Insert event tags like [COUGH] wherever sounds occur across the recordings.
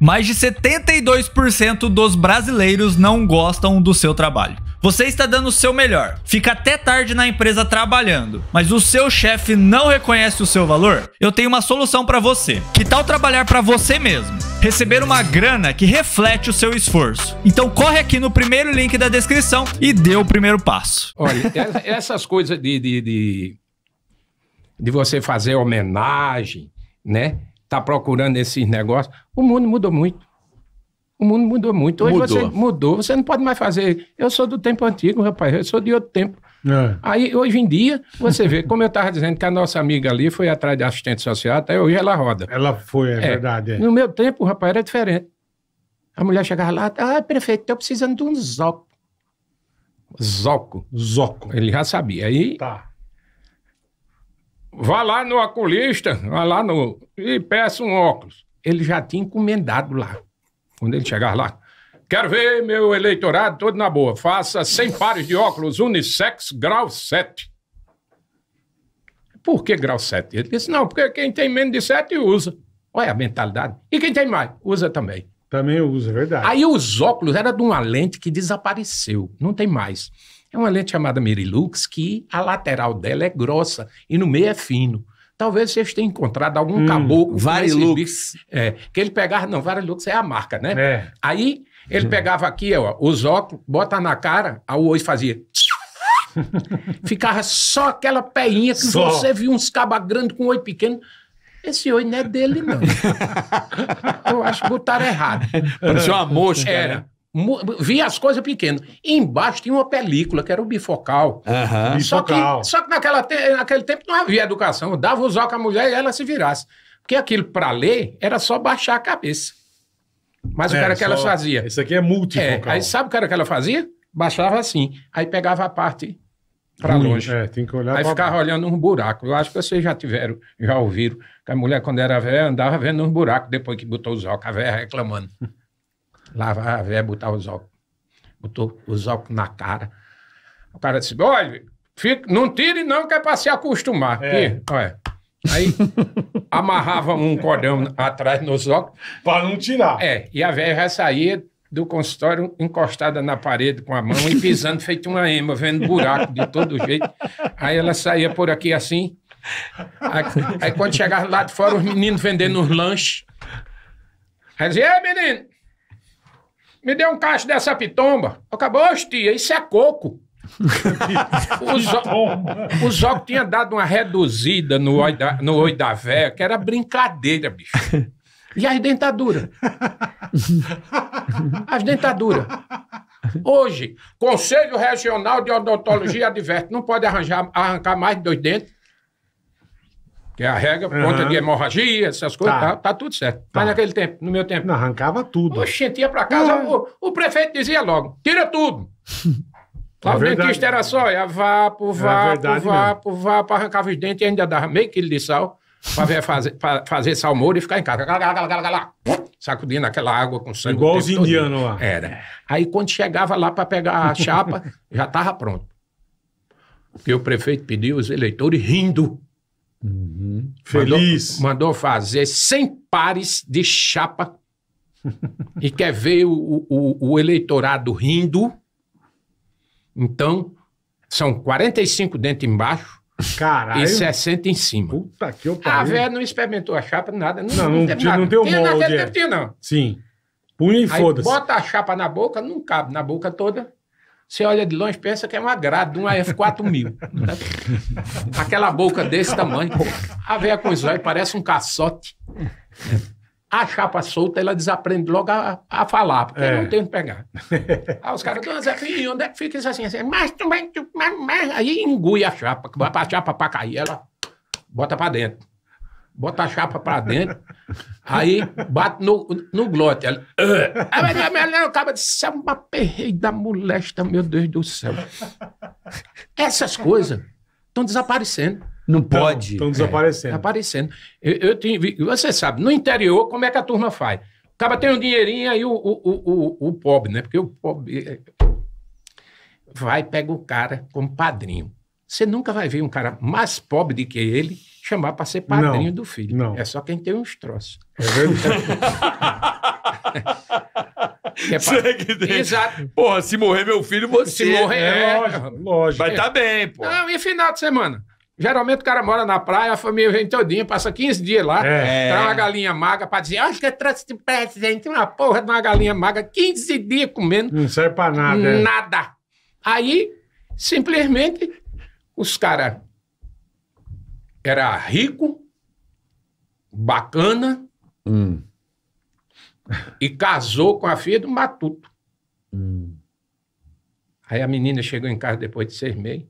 Mais de 72% dos brasileiros não gostam do seu trabalho. Você está dando o seu melhor, fica até tarde na empresa trabalhando, mas o seu chefe não reconhece o seu valor? Eu tenho uma solução para você. Que tal trabalhar para você mesmo? Receber uma grana que reflete o seu esforço. Então corre aqui no primeiro link da descrição e dê o primeiro passo. Olha, [LAUGHS] essas coisas de, de, de, de você fazer homenagem, né? está procurando esses negócios. O mundo mudou muito. O mundo mudou muito. Hoje mudou. você mudou, você não pode mais fazer. Eu sou do tempo antigo, rapaz, eu sou de outro tempo. É. Aí, hoje em dia, você vê, como eu estava dizendo, que a nossa amiga ali foi atrás de assistente social, até hoje ela roda. Ela foi, é, é. verdade. É. No meu tempo, rapaz, era diferente. A mulher chegava lá, ah, prefeito, estou precisando de um zoco. Zoco. Zoco. Ele já sabia. Aí tá vá lá no oculista, vá lá no. e peça um óculos. Ele já tinha encomendado lá. Quando ele chegar lá, Quero ver meu eleitorado todo na boa. Faça 100 pares de óculos unissex grau 7. Por que grau 7? Ele disse, não, porque quem tem menos de 7 usa. Olha a mentalidade. E quem tem mais, usa também. Também usa, é verdade. Aí os óculos era de uma lente que desapareceu, não tem mais. É uma lente chamada Merilux que a lateral dela é grossa e no meio é fino. Talvez vocês tenham encontrado algum hum, caboclo. Varilux. É, que ele pegava, não, Varilux é a marca, né? É. Aí ele hum. pegava aqui, ó, os óculos, bota na cara, a oi fazia. [LAUGHS] Ficava só aquela peinha que só. você viu uns caba grande com um oi pequeno. Esse oi não é dele, não. [LAUGHS] Eu acho que botaram errado. Parecia uma mosca. Era. Né? via as coisas pequenas. embaixo tinha uma película, que era o bifocal. Uhum. bifocal. Só, que, só que naquela te, naquele tempo não havia educação. Eu dava os óculos à mulher e ela se virasse. Porque aquilo para ler era só baixar a cabeça. Mas é, o cara que ela fazia. Isso aqui é multifocal. É, aí sabe o cara que ela fazia? Baixava assim. Aí pegava a parte para longe. É, tem que olhar Aí pra... ficava olhando um buraco. Eu acho que vocês já tiveram, já ouviram, que a mulher, quando era velha, andava vendo um buraco depois que botou os óculos, a velha reclamando lavar a velha botar os óculos. Botou os óculos na cara. O cara disse: olha, fica, não tire não, que é para se acostumar. É. E, olha. Aí [LAUGHS] amarrava um cordão atrás nos óculos. Para não tirar. É, e a velha já saía do consultório encostada na parede com a mão e pisando feito uma ema, vendo buraco de todo jeito. Aí ela saía por aqui assim. Aí, aí quando chegava lá de fora, os meninos vendendo os lanches. Aí dizia, ei menino, me dê um cacho dessa pitomba. Acabou, tia, isso é coco. [LAUGHS] o Zoco tinha dado uma reduzida no oi da, no oi da véia, que era brincadeira, bicho. E [LAUGHS] as dentaduras? As dentaduras. Hoje, Conselho Regional de Odontologia adverte: não pode arranjar, arrancar mais de dois dentes. Que é a regra conta de hemorragia, essas coisas, Tá. tá, tá tudo certo. Tá. Mas naquele tempo, no meu tempo. Não, arrancava tudo. Oxente, ia pra casa, o, o prefeito dizia logo, tira tudo. É lá É o dentista era só, ia é, vapo, vapo, verdade vapo, vapo, arrancava os dentes e ainda dava meio quilo de sal pra, ver, fazer, pra fazer salmoura e ficar em casa. Galá, galá, galá, galá, Sacudindo aquela água com sangue. Igual os indianos lá. Era. Aí quando chegava lá pra pegar a chapa, já tava pronto. Porque o prefeito pediu os eleitores rindo. Uhum. Feliz. Mandou, mandou, fazer 100 pares de chapa [LAUGHS] e quer ver o, o, o eleitorado rindo. Então, são 45 dentro embaixo Caralho. e 60 em cima. Puta que ah, pariu. A velha não experimentou a chapa, nada. Não, não, não, não não, nada. não deu tinha, molde. Não, é. não. Sim. Punha e foda-se. bota a chapa na boca, não cabe na boca toda. Você olha de longe, pensa que é uma grade de uma F4000. Né? Aquela boca desse tamanho. A veia com os olhos parece um caçote. A chapa solta, ela desaprende logo a, a falar, porque é. não tem onde pegar. Aí os caras, Dona Zefinho, onde é que fica isso assim? assim mas, mas, mas, mas, aí engui a chapa, para a chapa para cair, ela bota para dentro bota a chapa pra dentro, aí bate no, no glote. Ela, uh, acaba de ser uma perreira da molesta, meu Deus do céu. Essas coisas estão desaparecendo. Não pode. Estão desaparecendo. É, aparecendo. Eu, eu você sabe, no interior, como é que a turma faz? Acaba tem um dinheirinho aí o, o, o, o, pobre, né? Porque o pobre é, vai pega o cara como padrinho. Você nunca vai ver um cara mais pobre do que ele chamar para ser padrinho não, do filho. Não. É só quem tem uns troços. É verdade. [LAUGHS] é pra... Exato. Porra, se morrer meu filho, você. Se morrer, é, é lógico, lógico. Vai estar tá bem, pô. Não, e final de semana? Geralmente o cara mora na praia, a família vem todinha, passa 15 dias lá, é. traz é. uma galinha magra pra dizer, acho que eu trouxe de presente uma porra de uma galinha magra, 15 dias comendo. Não serve pra nada. É. Nada. É. Aí, simplesmente, os caras era rico, bacana hum. e casou com a filha do Matuto. Hum. Aí a menina chegou em casa depois de seis meses.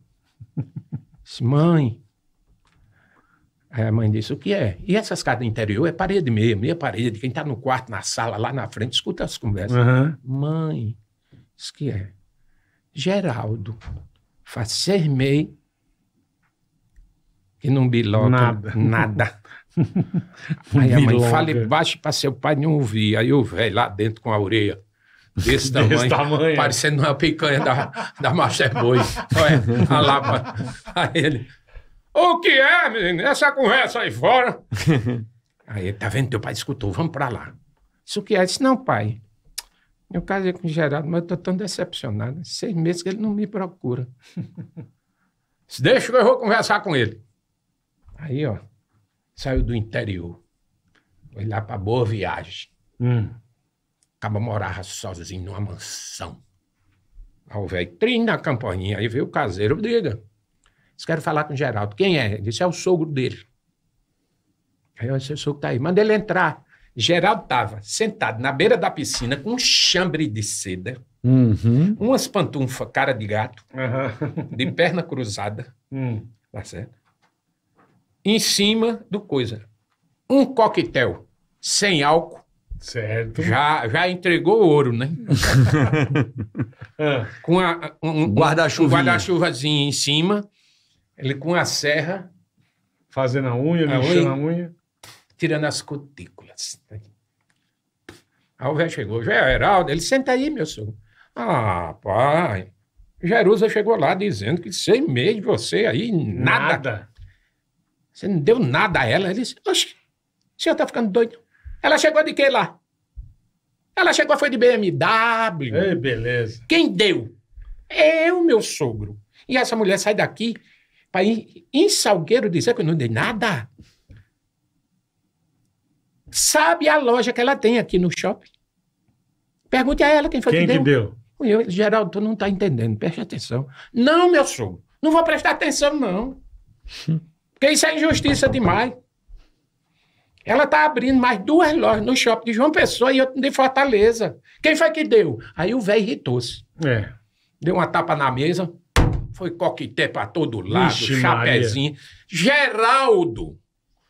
Disse, mãe. Aí a mãe disse: o que é? E essas casas do interior é parede mesmo, é parede. Quem está no quarto, na sala, lá na frente, escuta as conversas. Uhum. Mãe, isso que é? Geraldo, faz seis meses e não biloca. Nada. Nada. [LAUGHS] Aí a mãe biloca. fala e para seu pai não ouvir. Aí o velho lá dentro com a orelha. Desse, [LAUGHS] desse tamanho, é. parecendo uma picanha da, da Master Boi. Olha, a lapa. Aí ele, o que é, menino? Essa conversa aí fora. [LAUGHS] aí ele, tá vendo? Teu pai escutou, vamos pra lá. Isso que é? Eu disse, não, pai. Eu casei com o Gerardo, mas eu tô tão decepcionado. Seis meses que ele não me procura. Deixa que eu vou conversar com ele. Aí, ó, saiu do interior. Foi lá pra Boa Viagem. Hum. Acaba morava sozinho numa mansão. Aí o velho, trim na campainha. Aí veio o caseiro, diga. Disse, quero falar com o Geraldo. Quem é? Ele disse, é o sogro dele. Aí eu disse, o sogro tá aí. Manda ele entrar. Geraldo tava sentado na beira da piscina com um chambre de seda, uhum. umas pantufas cara de gato, uhum. de perna cruzada, uhum. tá certo? em cima do coisa. Um coquetel sem álcool. Certo. Já, já entregou ouro, né? [LAUGHS] Ah. com a, um, guarda-chuva. Um guarda-chuvazinho em cima, ele com a serra. Fazendo a unha, lixando a unha. Tirando as cutículas. Né? Aí o velho chegou. Heraldo. ele senta aí, meu senhor. Ah, pai. Jerusa chegou lá dizendo que sem meio de você aí, nada. nada. Você não deu nada a ela. Ele disse, oxe, o senhor tá ficando doido. Ela chegou de que lá? Ela chegou, foi de BMW. Ei, beleza. Quem deu? Eu, meu sogro. E essa mulher sai daqui para ir em Salgueiro dizer que eu não dei nada. Sabe a loja que ela tem aqui no shopping? Pergunte a ela quem foi quem que deu. deu? Eu, Geraldo, tu não está entendendo, preste atenção. Não, meu sogro, não vou prestar atenção, não. [LAUGHS] Porque isso é injustiça demais. Ela está abrindo mais duas lojas no shopping de João Pessoa e outra de Fortaleza. Quem foi que deu? Aí o velho irritou-se. É. Deu uma tapa na mesa, foi coqueté para todo lado, Ixi, chapezinho. Maria. Geraldo,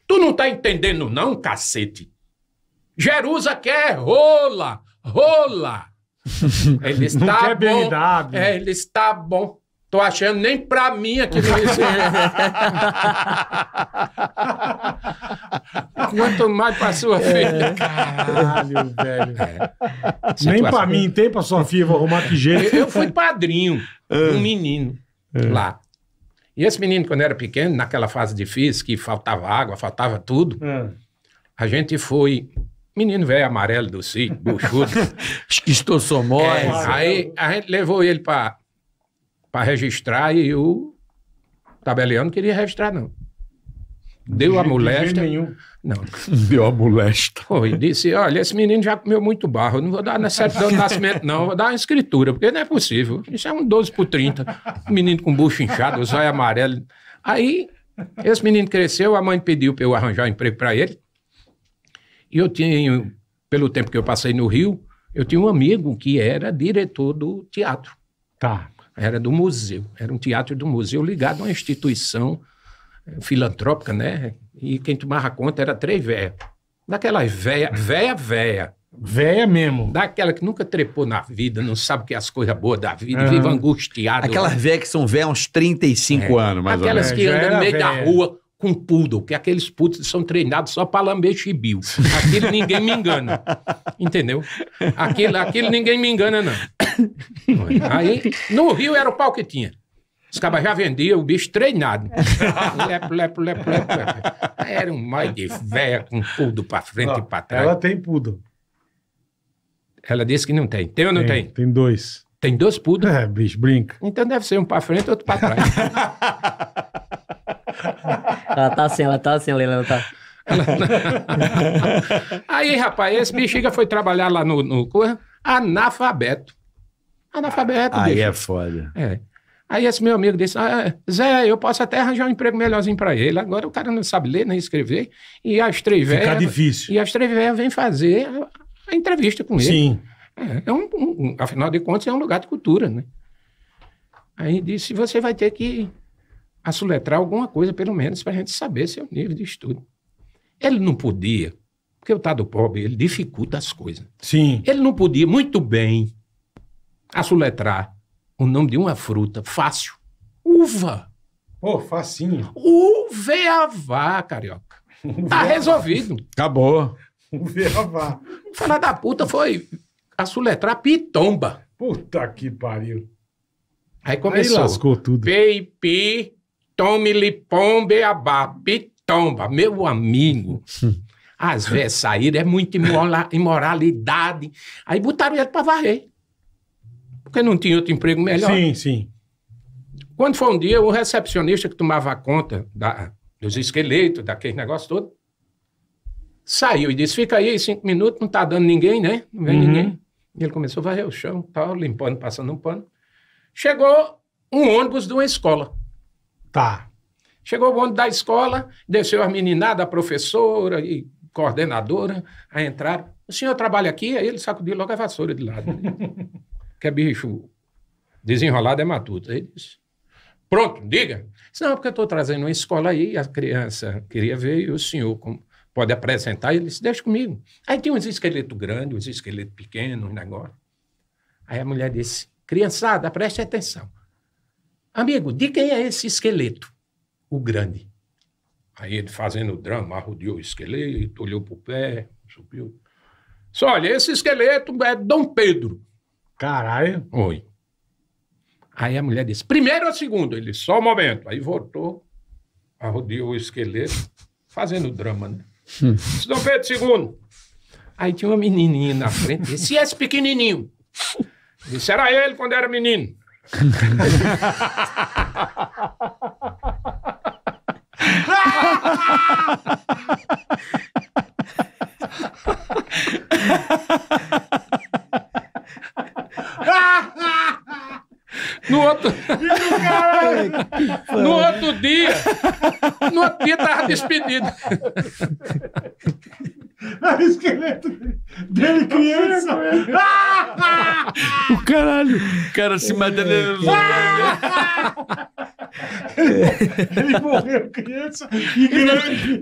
tu não tá entendendo não, cacete? Jerusa quer rola, rola. [LAUGHS] Ele está não tá bom. Quer é, ele está bom. Tô achando nem pra mim aqui no Recife. [LAUGHS] Quanto mais pra sua é. filha. É, caralho, velho. É. Nem pra mim, tem pra sua filha, vou arrumar que jeito. Eu, fui padrinho, [LAUGHS] ah. um menino é. lá. E esse menino, quando era pequeno, naquela fase difícil, que faltava água, faltava tudo, é. a gente foi Menino velho amarelo do sítio, buchudo. [LAUGHS] Estou É, aí a gente levou ele para para registrar e o não queria registrar, não. Deu a molesta. Nenhum. Não. [LAUGHS] Deu a molesta. Foi. Disse: olha, esse menino já comeu muito barro. não vou dar na certidão de nascimento, não. Vou dar uma escritura, porque não é possível. Isso é um 12 por 30. Um menino com bucho inchado, os olhos amarelos. Aí, esse menino cresceu, a mãe pediu para eu arranjar um emprego para ele. E eu tinha, pelo tempo que eu passei no Rio, eu tinha um amigo que era diretor do teatro. Tá era do museu, era um teatro do museu ligado a uma instituição eh, filantrópica, né? E quem tomava conta era três véias. Daquelas véia, véia, véia. Véia mesmo. Daquela que nunca trepou na vida, não sabe o que é as coisas boas da vida, uhum. vive angustiado. Aquelas velhas que são velhas uns 35 é. anos, mais Aquelas ou menos. Aquelas que é, andam no meio véia. da rua com poodle, que aqueles putos são treinados só para lamber chibio. [LAUGHS] Aquele ninguém me engana. Entendeu? aquele ninguém me engana, não. Aí, no Rio era o pau que tinha. Os cabas já vendiam o bicho treinado. lepo, é. lepo, lepo, lepo, lepo. Era um mais de véia com pudo pra frente Ó, e pra trás. Ela tem pudo. Ela disse que não tem. Tem ou não tem? Tem, tem dois. Tem dois pudos? É, bicho, brinca. Então deve ser um pra frente e outro pra trás. [LAUGHS] ela tá assim, ela tá assim, Leila, tá... Aí, rapaz, esse bexiga foi trabalhar lá no, no... É? Analfabeto. Analfabeto. aí bicho. é foda. É. Aí esse meu amigo disse: ah, é, Zé, eu posso até arranjar um emprego melhorzinho para ele. Agora o cara não sabe ler nem escrever. E as três velhas. difícil. E as três velhas vêm fazer a, entrevista com ele. Sim. É, é um, um, afinal de contas, é um lugar de cultura, né? Aí disse: você vai ter que assoletrar alguma coisa, pelo menos, para a gente saber seu nível de estudo. Ele não podia, porque o Tado Pobre ele dificulta as coisas. Sim. Ele não podia, muito bem, a soletrar o nome de uma fruta fácil. Uva. Pô, oh, facinho. Uveavá, é carioca. Uveavá. Tá é resolvido. Acabou. Uveavá. É Falar da puta foi a soletrar pitomba. Puta que pariu. Aí começou. Aí lascou tudo. Peipi, tome lipombe, abá, pitomba. Meu amigo. Às vezes sair é muita imoralidade. Aí botaram ele pra varrer porque não tinha outro emprego melhor. Sim, sim. Quando foi um dia, o recepcionista que tomava conta da, dos esqueletos, daquele negócio todo, saiu e disse: Fica aí cinco minutos, não está dando ninguém, né? Não vem uhum. ninguém. E ele começou a varrer o chão, tal, limpando, passando um pano. Chegou um ônibus de uma escola. Tá. Chegou o ônibus da escola, desceu a meninada, a professora e coordenadora, a entrar. O senhor trabalha aqui? Aí ele sacudiu logo a vassoura de lado. Né? [LAUGHS] que é bicho desenrolado é matuto. Ele é disse, pronto, diga. Disse, não, porque eu estou trazendo uma escola aí, a criança queria ver e o senhor pode apresentar. Ele disse, deixa comigo. Aí tinha uns esqueletos grandes, uns esqueletos pequenos, um negócio. Aí a mulher disse, criançada, preste atenção. Amigo, de quem é esse esqueleto? O grande. Aí ele fazendo o drama, arrodeou o esqueleto, olhou para o pé, subiu. Só olha, esse esqueleto é Dom Pedro. Caralho. Oi. Aí a mulher disse: primeiro ou segundo? Ele, só um momento. Aí voltou, arrodeou o esqueleto, fazendo drama, né? Hum. Disse, Dom Pedro segundo, Aí tinha uma menininha na frente, disse: e esse pequenininho? Disse: era ele quando era menino. [LAUGHS] pia. Numa pia tava despedido. o [LAUGHS] ah, esqueleto dele criança. o caralho. O cara se matando. É ah! [LAUGHS] É. Ele morreu criança e grande. o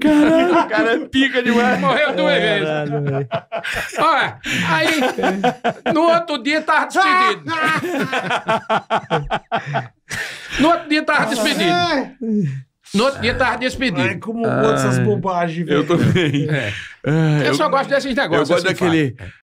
cara é pica demais. Morreu duas vezes. Olha, aí, no outro dia tava despedido. No outro dia tava despedido. No outro dia tava despedido. Ai, como ah, essas bobagens, velho. Eu também. É. é. eu, eu, só gosto desses negócios. Eu gosto assim, daquele. Fala.